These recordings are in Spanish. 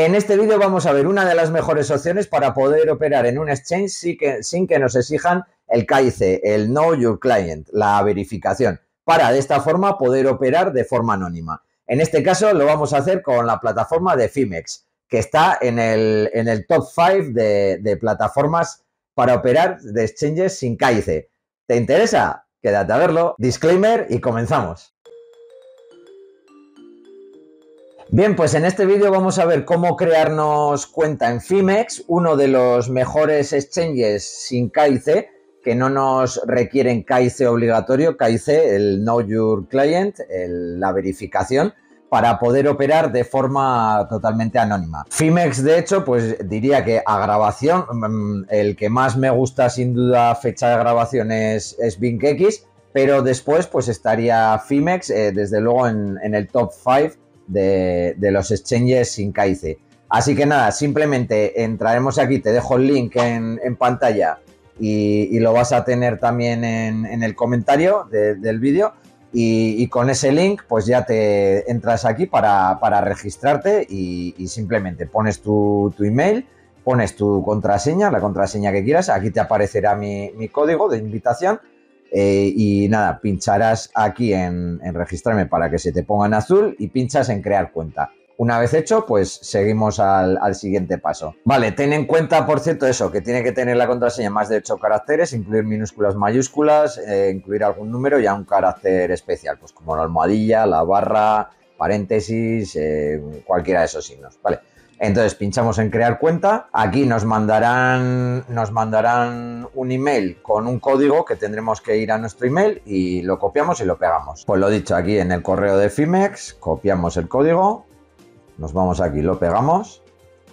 En este vídeo vamos a ver una de las mejores opciones para poder operar en un exchange sin que, nos exijan el CAICE, el Know Your Client, la verificación, para de esta forma poder operar de forma anónima. En este caso lo vamos a hacer con la plataforma de Fimex, que está en el, top 5 de, plataformas para operar de exchanges sin CAICE. ¿Te interesa? Quédate a verlo. Disclaimer y comenzamos. Bien, pues en este vídeo vamos a ver cómo crearnos cuenta en Fimex, uno de los mejores exchanges sin KIC, que no nos requieren KIC obligatorio, KIC, el Know Your Client, la verificación, para poder operar de forma totalmente anónima. Fimex, de hecho, pues diría que a grabación, mm, el que más me gusta sin duda fecha de grabación es, es BinkX, pero después pues estaría Fimex, eh, desde luego en, en el top 5 de, los exchanges sin caíce. Así que nada, simplemente entraremos aquí, te dejo el link en, pantalla y, lo vas a tener también en, el comentario del vídeo. Y, con ese link, pues ya te entras aquí para, para registrarte y, simplemente pones tu, email, pones tu contraseña, la contraseña que quieras. Aquí te aparecerá mi código de invitación eh, y nada, pincharás aquí en, registrarme para que se te ponga en azul y pinchas en crear cuenta. Una vez hecho, pues seguimos al, siguiente paso. Vale, ten en cuenta, por cierto, eso, que tiene que tener la contraseña más de 8 caracteres, incluir minúsculas, mayúsculas, eh, incluir algún número y a un carácter especial, pues como la almohadilla, la barra, paréntesis, eh, cualquiera de esos signos. Vale. Entonces pinchamos en crear cuenta. Aquí nos mandarán, nos mandarán un email con un código que tendremos que ir a nuestro email y lo copiamos y lo pegamos. Pues lo dicho, aquí en el correo de Fimex copiamos el código, nos vamos aquí, lo pegamos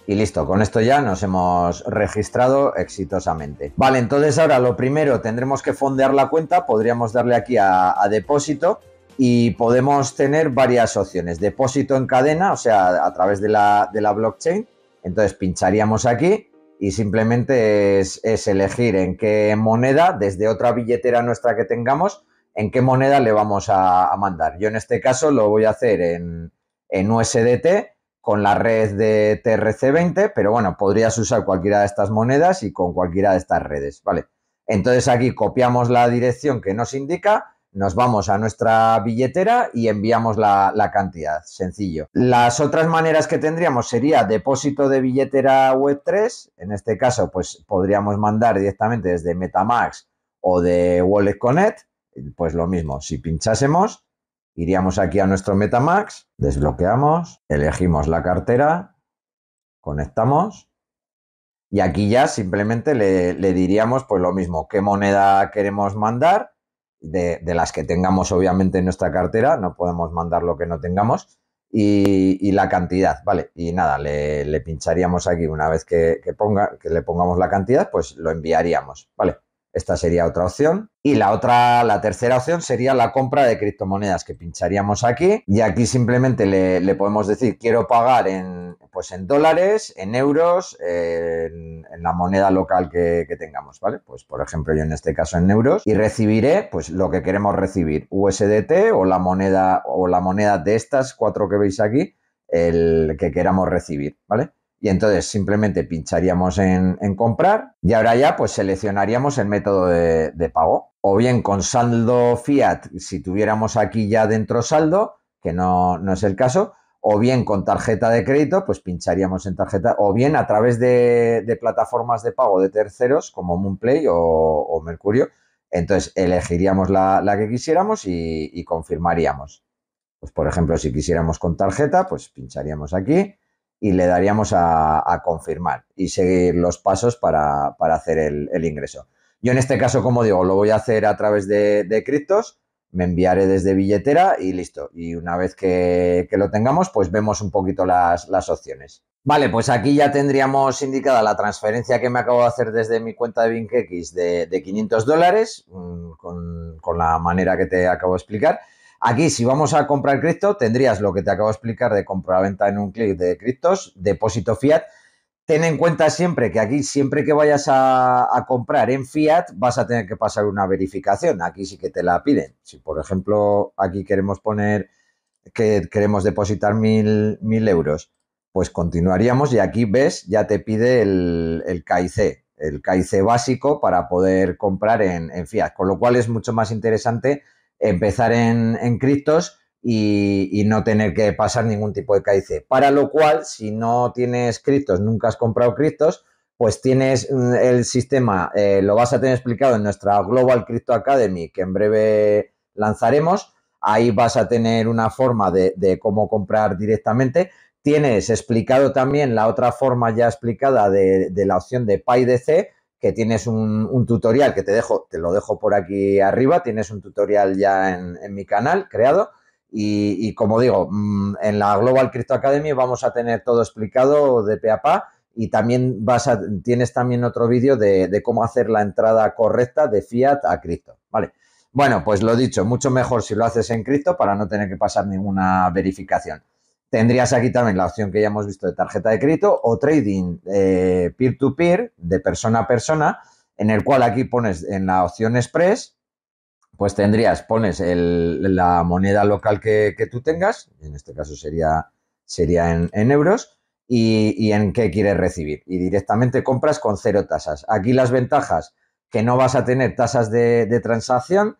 y listo, con esto ya nos hemos registrado exitosamente. Vale, entonces ahora lo primero tendremos que fondear la cuenta, podríamos darle aquí a, a depósito y podemos tener varias opciones. Depósito en cadena, o sea, a través de la, de la blockchain. Entonces pincharíamos aquí y simplemente es, elegir en qué moneda, desde otra billetera nuestra que tengamos, en qué moneda le vamos a, mandar. Yo en este caso lo voy a hacer en, en USDT con la red de TRC20, pero bueno, podrías usar cualquiera de estas monedas y con cualquiera de estas redes, ¿vale? Entonces aquí copiamos la dirección que nos indica nos vamos a nuestra billetera y enviamos la, cantidad, sencillo. Las otras maneras que tendríamos sería depósito de billetera Web3, en este caso pues podríamos mandar directamente desde Metamax o de Wallet Connect, pues lo mismo, si pinchásemos, iríamos aquí a nuestro Metamax, desbloqueamos, elegimos la cartera, conectamos y aquí ya simplemente le, le diríamos pues lo mismo, qué moneda queremos mandar de, las que tengamos obviamente en nuestra cartera, no podemos mandar lo que no tengamos, y, la cantidad, ¿vale? Y nada, le, pincharíamos aquí una vez que, que, ponga, que le pongamos la cantidad, pues lo enviaríamos, ¿vale? Esta sería otra opción. Y la otra, la tercera opción sería la compra de criptomonedas que pincharíamos aquí. Y aquí simplemente le, podemos decir quiero pagar en, pues en dólares, en euros, en, la moneda local que, que, tengamos, ¿vale? Pues por ejemplo yo en este caso en euros y recibiré pues lo que queremos recibir, USDT o la moneda o la moneda de estas cuatro que veis aquí, el que queramos recibir, ¿vale? y entonces simplemente pincharíamos en, comprar y ahora ya pues seleccionaríamos el método de, pago. O bien con saldo fiat, si tuviéramos aquí ya dentro saldo, que no, no, es el caso, o bien con tarjeta de crédito, pues pincharíamos en tarjeta, o bien a través de, plataformas de pago de terceros como Moonplay o, Mercurio. Entonces elegiríamos la, que quisiéramos y, y confirmaríamos. Pues por ejemplo, si quisiéramos con tarjeta, pues pincharíamos aquí y le daríamos a, confirmar y seguir los pasos para, hacer el, ingreso. Yo en este caso, como digo, lo voy a hacer a través de, criptos, me enviaré desde billetera y listo. Y una vez que, lo tengamos, pues vemos un poquito las, opciones. Vale, pues aquí ya tendríamos indicada la transferencia que me acabo de hacer desde mi cuenta de BinkX de, de 500 dólares, mm, con, con, la manera que te acabo de explicar. Aquí, si vamos a comprar cripto, tendrías lo que te acabo de explicar de compra-venta en un clic de criptos, depósito fiat. Ten en cuenta siempre que aquí, siempre que vayas a, comprar en fiat, vas a tener que pasar una verificación. Aquí sí que te la piden. Si, por ejemplo, aquí queremos poner que queremos depositar mil, euros, pues continuaríamos y aquí ves, ya te pide el, KIC, el KIC básico para poder comprar en fiat. Con lo cual es mucho más interesante empezar en, criptos y, no tener que pasar ningún tipo de KIC. Para lo cual, si no tienes criptos, nunca has comprado criptos, pues tienes mm, el sistema, eh, lo vas a tener explicado en nuestra Global Crypto Academy, que en breve lanzaremos. Ahí vas a tener una forma de, cómo comprar directamente. Tienes explicado también la otra forma ya explicada de, la opción de PyDC, que tienes un, tutorial que te dejo, te lo dejo por aquí arriba, tienes un tutorial ya en, mi canal creado. Y, como digo, mm, en la Global Crypto Academy vamos a tener todo explicado de pe a pa y también vas tienes también otro vídeo de, cómo hacer la entrada correcta de fiat a cripto, ¿vale? Bueno, pues lo dicho, mucho mejor si lo haces en cripto para no tener que pasar ninguna verificación. Tendrías aquí también la opción que ya hemos visto de tarjeta de crédito o trading eh, peer-to-peer, de persona a persona, en el cual aquí pones en la opción express, pues tendrías, pones la moneda local que, que, tú tengas, en este caso sería, sería en, euros, y, en qué quieres recibir. Y directamente compras con cero tasas. Aquí las ventajas, que no vas a tener tasas de, de transacción,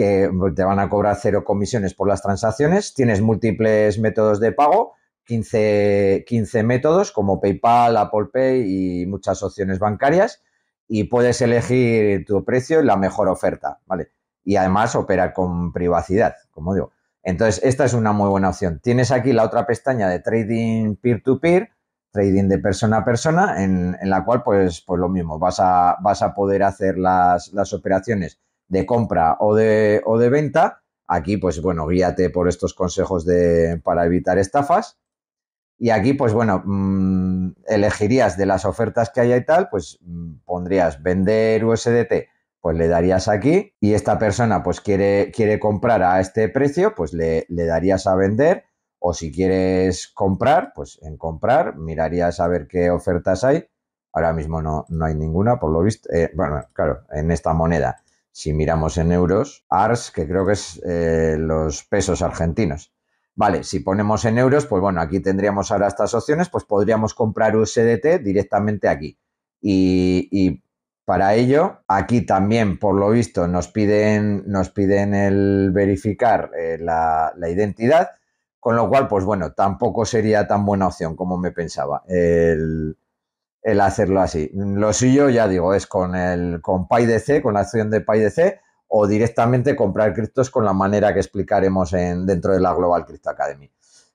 que te van a cobrar cero comisiones por las transacciones, tienes múltiples métodos de pago, 15, 15 métodos como PayPal, Apple Pay y muchas opciones bancarias y puedes elegir tu precio y la mejor oferta, ¿vale? Y además opera con privacidad, como digo. Entonces, esta es una muy buena opción. Tienes aquí la otra pestaña de trading peer-to-peer, trading de persona a persona, en, en, la cual, pues, pues lo mismo, vas a, vas a poder hacer las, las operaciones de compra o de, o de venta. Aquí, pues bueno, guíate por estos consejos de, para evitar estafas. Y aquí, pues bueno, mm, elegirías de las ofertas que haya y tal, pues mm, pondrías vender USDT, pues le darías aquí. Y esta persona, pues quiere, quiere comprar a este precio, pues le, le darías a vender. O si quieres comprar, pues en comprar, mirarías a ver qué ofertas hay. Ahora mismo no, no hay ninguna, por lo visto. Eh, bueno, claro, en esta moneda si miramos en euros, ARS, que creo que es eh, los pesos argentinos. Vale, si ponemos en euros, pues bueno, aquí tendríamos ahora estas opciones, pues podríamos comprar USDT directamente aquí. Y, para ello, aquí también, por lo visto, nos piden, nos piden el verificar eh, la, la, identidad, con lo cual, pues bueno, tampoco sería tan buena opción como me pensaba. El, el hacerlo así. Lo suyo, ya digo, es con el con C, con la acción de C o directamente comprar criptos con la manera que explicaremos en, dentro de la Global Crypto Academy.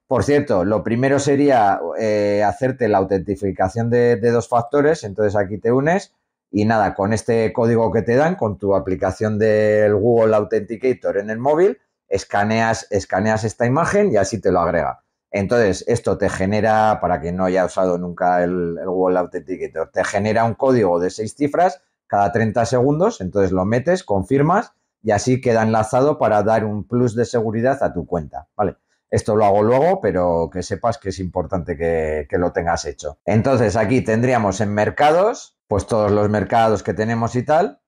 Por cierto, lo primero sería eh, hacerte la autentificación de, dos factores, entonces aquí te unes y nada, con este código que te dan, con tu aplicación del Google Authenticator en el móvil, escaneas, escaneas esta imagen y así te lo agrega. Entonces, esto te genera, para quien no haya usado nunca el, el Google Authenticator, te genera un código de seis cifras cada 30 segundos, entonces lo metes, confirmas y así queda enlazado para dar un plus de seguridad a tu cuenta, ¿vale? Esto lo hago luego, pero que sepas que es importante que, lo tengas hecho. Entonces aquí tendríamos en mercados, pues todos los mercados que tenemos y tal,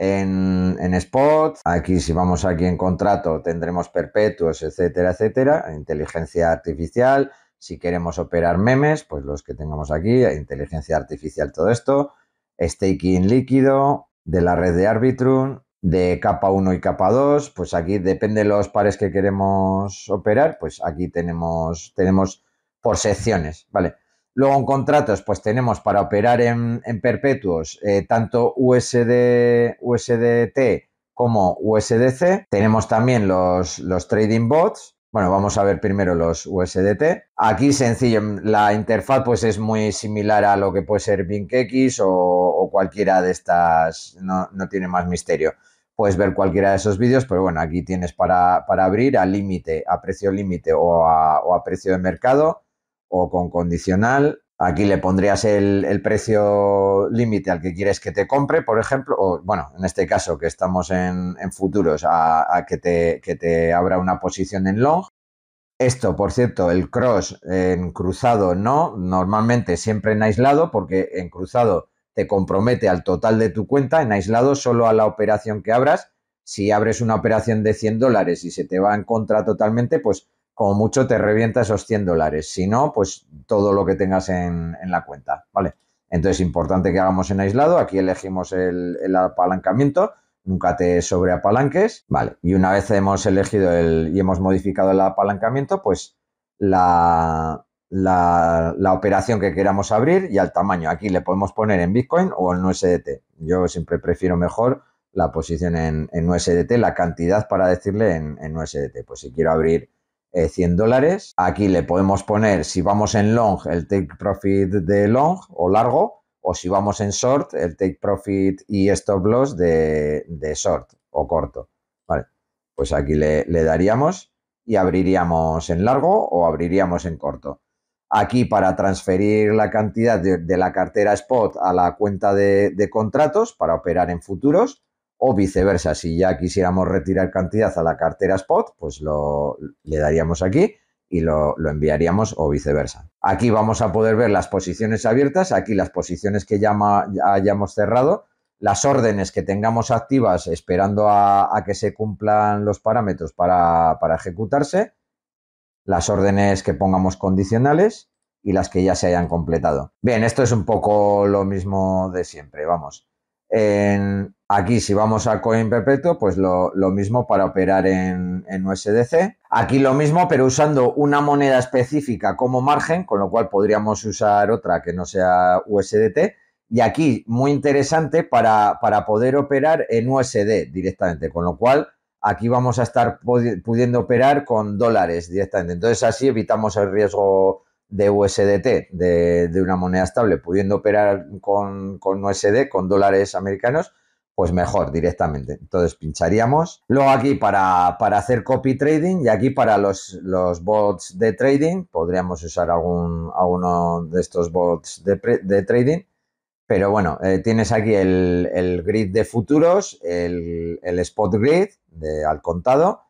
en, spot. Aquí, si vamos aquí en contrato, tendremos perpetuos, etcétera, etcétera. Inteligencia artificial. Si queremos operar memes, pues los que tengamos aquí, inteligencia artificial, todo esto. Staking líquido de la red de Arbitrum, de capa 1 y capa 2, pues aquí depende los pares que queremos operar, pues aquí tenemos, tenemos por secciones, ¿vale? Luego en contratos, pues tenemos para operar en, perpetuos eh, tanto USD, USDT como USDC. Tenemos también los, trading bots, bueno, vamos a ver primero los USDT. Aquí sencillo, mm, la interfaz pues es muy similar a lo que puede ser BinkX o, o cualquiera de estas, no, tiene más misterio. Puedes ver cualquiera de esos vídeos, pero bueno, aquí tienes para, abrir a límite, a precio límite o a precio de mercado o con condicional. Aquí le pondrías el, precio límite al que quieres que te compre, por ejemplo, o bueno, en este caso que estamos en, futuros, a, que, te, que te abra una posición en long. Esto, por cierto, el cross en cruzado no, normalmente siempre en aislado, porque en cruzado te compromete al total de tu cuenta, en aislado solo a la operación que abras. Si abres una operación de 100 dólares y se te va en contra totalmente, pues como mucho te revienta esos 100 dólares. Si no, pues todo lo que tengas en, la cuenta, ¿vale? Entonces, importante que hagamos en aislado. Aquí elegimos el, apalancamiento. Nunca te sobreapalanques, ¿vale? Y una vez hemos elegido y hemos modificado el apalancamiento, pues la, operación que queramos abrir y al tamaño. Aquí le podemos poner en Bitcoin o en USDT. Yo siempre prefiero mejor la posición en, USDT, la cantidad para decirle en, en USDT. Pues si quiero abrir 100 eh, dólares. Aquí le podemos poner, si vamos en long, el take profit de long o largo, o si vamos en short, el take profit y stop loss de, short o corto. Vale, pues aquí le, daríamos y abriríamos en largo o abriríamos en corto aquí para transferir la cantidad de, la cartera spot a la cuenta de, de, contratos para operar en futuros o viceversa, si ya quisiéramos retirar cantidad a la cartera spot, pues lo, le daríamos aquí y lo, enviaríamos o viceversa. Aquí vamos a poder ver las posiciones abiertas, aquí las posiciones que ya, hayamos cerrado, las órdenes que tengamos activas esperando a, que se cumplan los parámetros para, para ejecutarse, las órdenes que pongamos condicionales y las que ya se hayan completado. Bien, esto es un poco lo mismo de siempre, vamos aquí si vamos a coin perpetuo, pues lo, mismo para operar en, USDC. Aquí lo mismo, pero usando una moneda específica como margen, con lo cual podríamos usar otra que no sea USDT. Y aquí, muy interesante para, para poder operar en USD directamente, con lo cual aquí vamos a estar pudiendo operar con dólares directamente. Entonces así evitamos el riesgo de USDT, de, una moneda estable, pudiendo operar con, USD, con dólares americanos, pues mejor directamente. Entonces pincharíamos. Luego aquí para, hacer copy trading y aquí para los, los, bots de trading, podríamos usar algún, alguno de estos bots de, trading. Pero bueno, eh, tienes aquí el, grid de futuros, el, spot grid de, al contado,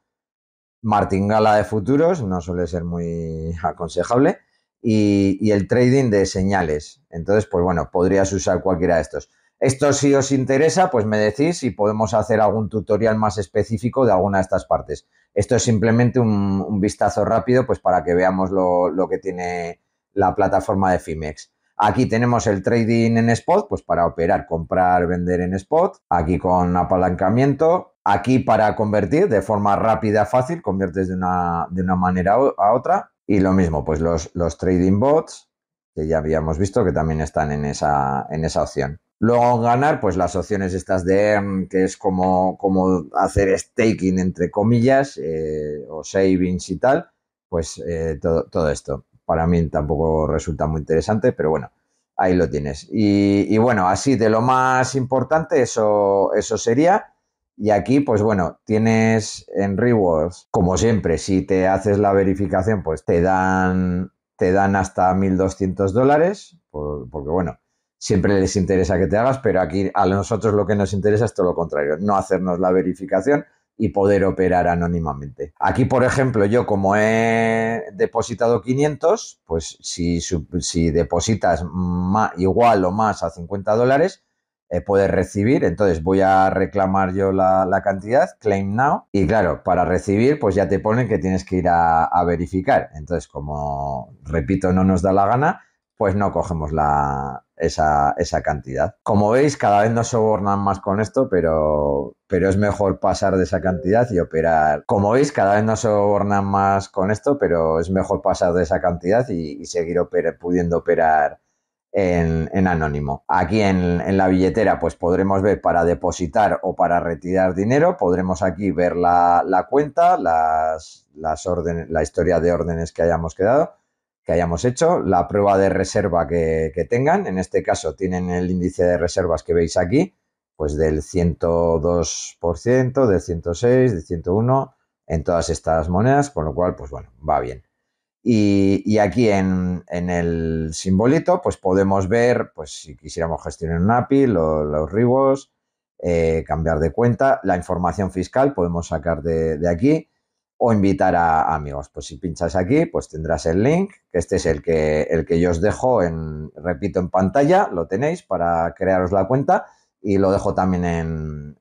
martingala de futuros, no suele ser muy aconsejable y, el trading de señales. Entonces, pues bueno, podrías usar cualquiera de estos. Esto si os interesa, pues me decís y podemos hacer algún tutorial más específico de alguna de estas partes. Esto es simplemente un, vistazo rápido, pues para que veamos lo, que tiene la plataforma de Fimex. Aquí tenemos el trading en spot, pues para operar, comprar, vender en spot. Aquí con apalancamiento. Aquí para convertir de forma rápida, fácil, conviertes de de una manera a otra. Y lo mismo, pues los, los trading bots, que ya habíamos visto que también están en esa, en esa opción. Luego ganar, pues las opciones estas de em, que es como, como hacer staking, entre comillas, eh, o savings y tal, pues eh, todo, esto. Para mí tampoco resulta muy interesante, pero bueno, ahí lo tienes. Y, bueno, así de lo más importante, eso, eso sería. Y aquí, pues bueno, tienes en Rewards, como siempre, si te haces la verificación, pues te dan, te dan hasta 1.200 dólares, porque bueno, siempre les interesa que te hagas, pero aquí a nosotros lo que nos interesa es todo lo contrario, no hacernos la verificación y poder operar anónimamente. Aquí, por ejemplo, yo como he depositado 500, pues si, si depositas igual o más a 50 dólares, eh, Puedes recibir. Entonces voy a reclamar yo la, cantidad, claim now. Y claro, para recibir, pues ya te ponen que tienes que ir a, verificar. Entonces, como repito, no nos da la gana, pues no cogemos la, esa, esa, cantidad. Como veis, cada vez nos sobornan más con esto, pero, pero es mejor pasar de esa cantidad y operar. Como veis, cada vez nos sobornan más con esto, pero es mejor pasar de esa cantidad y, seguir pudiendo operar en, anónimo. Aquí en, la billetera pues podremos ver para depositar o para retirar dinero, podremos aquí ver la, cuenta, las, las órdenes la historia de órdenes que hayamos quedado, que hayamos hecho, la prueba de reserva que, que tengan, en este caso tienen el índice de reservas que veis aquí, pues del 102%, del 106, del 101 en todas estas monedas, con lo cual pues bueno, va bien. Y, aquí en, el simbolito pues podemos ver pues si quisiéramos gestionar un API, los ribos, eh, cambiar de cuenta, la información fiscal podemos sacar de, aquí o invitar a amigos. Pues si pinchas aquí, pues tendrás el link, que este es el que, el que yo os dejo, en, repito, en pantalla, lo tenéis para crearos la cuenta y lo dejo también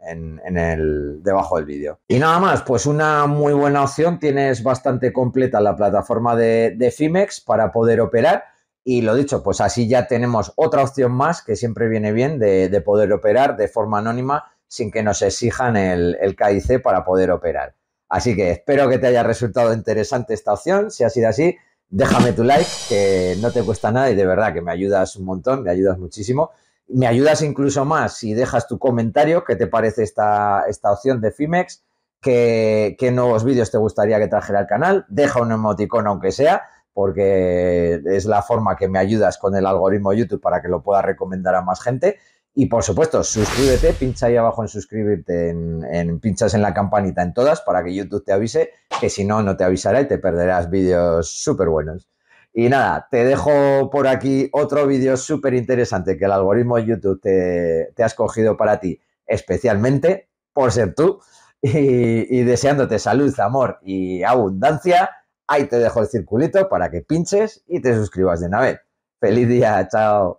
en, el, debajo del vídeo. Y nada más, pues una muy buena opción, tienes bastante completa la plataforma de, Fimex para poder operar. Y lo dicho, pues así ya tenemos otra opción más que siempre viene bien de, poder operar de forma anónima sin que nos exijan el, el KIC para poder operar. Así que espero que te haya resultado interesante esta opción. Si ha sido así, déjame tu like, que no te cuesta nada y de verdad que me ayudas un montón, me ayudas muchísimo. Me ayudas incluso más si dejas tu comentario, qué te parece esta, esta opción de Fimex, qué, nuevos vídeos te gustaría que trajera al canal, deja un emoticón aunque sea, porque es la forma que me ayudas con el algoritmo YouTube para que lo pueda recomendar a más gente. Y por supuesto, suscríbete, pincha ahí abajo en suscribirte, en, pinchas en la campanita en todas para que YouTube te avise, que si no, no te avisará y te perderás vídeos súper buenos. Y nada, te dejo por aquí otro vídeo súper interesante que el algoritmo YouTube te, ha escogido para ti, especialmente por ser tú. Y, y, deseándote salud, amor y abundancia, ahí te dejo el circulito para que pinches y te suscribas de una vez. ¡Feliz día! ¡Chao!